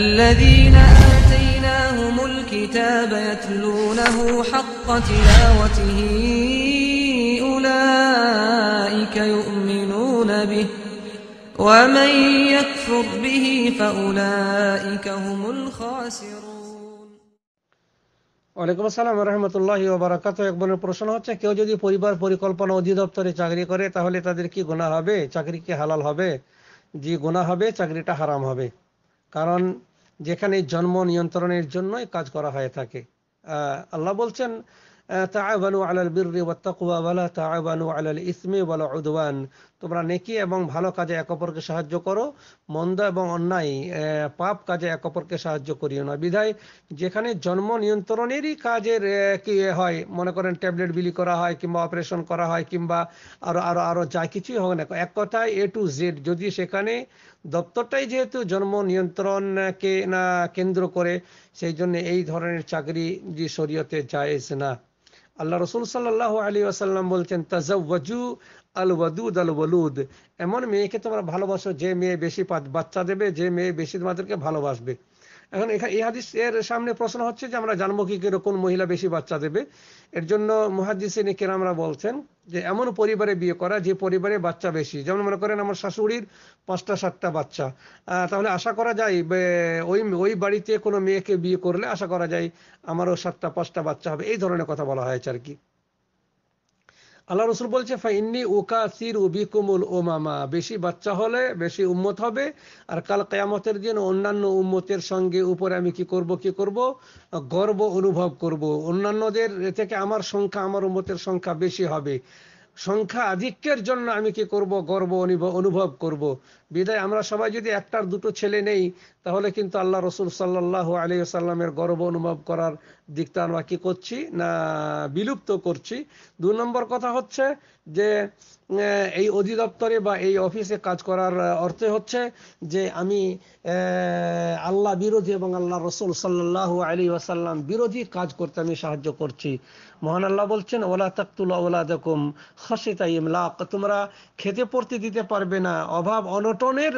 الذين آتيناهم الكتاب يتلونه حق تلاوته أولئك يؤمنون به ومن يكفر به فأولئك هم الخاسرون ওয়ালাইকুম আসসালাম রহমতুল্লাহ বারাকাত এক বোনের প্রশ্ন হচ্ছে কেউ যদি পরিবার পরিকল্পনা অধিদপ্তরে চাকরি করে তাহলে তাদের কি গোনা হবে চাকরি কি হালাল হবে যে গোনা হবে চাকরিটা হারাম হবে কারণ যেখানে জন্ম নিয়ন্ত্রণের জন্যই কাজ করা হয়ে থাকে আল্লাহ বলছেন আলাল বিররি ওয়াত তাকওয়া আলাল ইসমি উদওয়ান তোমরা নেকি এবং ভালো কাজে এক অপরকে সাহায্য করো মন্দ এবং অন্যায় পাপ কাজে এক অপরকে সাহায্য করিও না বিধায় যেখানে জন্ম নিয়ন্ত্রণেরই কাজের কি হয় মনে করেন ট্যাবলেট বিলি করা হয় কিংবা অপারেশন করা হয় কিংবা আরো আরো আরো যা কিছুই হোক না এক কথায় এ টু জেড যদি সেখানে দপ্তরটাই যেহেতু জন্ম নিয়ন্ত্রণকে না কেন্দ্র করে সেই জন্য এই ধরনের চাকরি যে শরীয়তে যায় না আল্লাহ রসুল সাল্লাহ আলী আসাল্লাম বলছেন তাজু আল ওয়াদুদ আল ওয়ালুদ এমন মেয়েকে তোমরা ভালোবাসো যে মেয়ে বেশি বাচ্চা দেবে যে মেয়ে বেশি তোমাদেরকে ভালোবাসবে এখন এখানে এই হাদিস এর সামনে প্রশ্ন হচ্ছে যে আমরা জানবো কি কোন মহিলা বেশি বাচ্চা দেবে এর জন্য মহাদিস কেরামরা বলছেন যে এমন পরিবারে বিয়ে করা যে পরিবারে বাচ্চা বেশি যেমন মনে করেন আমার শাশুড়ির পাঁচটা সাতটা বাচ্চা তাহলে আশা করা যায় ওই ওই বাড়িতে কোনো মেয়েকে বিয়ে করলে আশা করা যায় আমারও সাতটা পাঁচটা বাচ্চা হবে এই ধরনের কথা বলা হয়েছে আর কি আল্লাহ রসুল বলছে ফাইন্নি উকাসির উবিকুমুল ওমামা বেশি বাচ্চা হলে বেশি উম্মত হবে আর কাল কেয়ামতের দিন অন্যান্য উম্মতের সঙ্গে উপরে আমি কি করব কি করব গর্ব অনুভব করব অন্যান্যদের থেকে আমার সংখ্যা আমার উম্মতের সংখ্যা বেশি হবে সংখ্যা আধিক্যের জন্য আমি কি করব গর্ব অনুভব করব। বিদায় আমরা সবাই যদি একটার দুটো ছেলে নেই তাহলে কিন্তু আল্লাহ রসুল সাল্লাহ আলী সাল্লামের গর্ব অনুভব করার দিকটা আমরা কি করছি না বিলুপ্ত করছি দু নম্বর কথা হচ্ছে যে এই অধিদপ্তরে বা এই অফিসে কাজ করার অর্থে হচ্ছে যে আমি আহ আল্লাহ বিরোধী এবং আল্লাহ রসুল সাল্লাহ আলী ওয়াসাল্লাম বিরোধী কাজ করতে আমি সাহায্য করছি মহান আল্লাহ বলছেন ওলা তাকতুল্লা ওলা দেখুম খসিতা তাই তোমরা খেতে পড়তে দিতে পারবে না অভাব অনটনের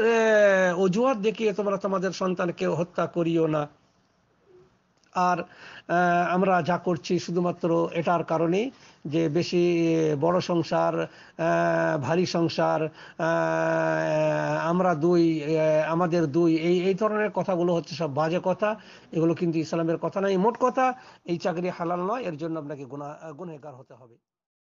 অজুহাত দেখিয়ে তোমরা তোমাদের সন্তানকে হত্যা করিও না আর আমরা যা করছি শুধুমাত্র এটার কারণে যে বেশি বড় সংসার ভারী সংসার আমরা দুই আমাদের দুই এই এই ধরনের কথাগুলো হচ্ছে সব বাজে কথা এগুলো কিন্তু ইসলামের কথা নয় মোট কথা এই চাকরি হালাল নয় এর জন্য আপনাকে গুণা গুণেগার হতে হবে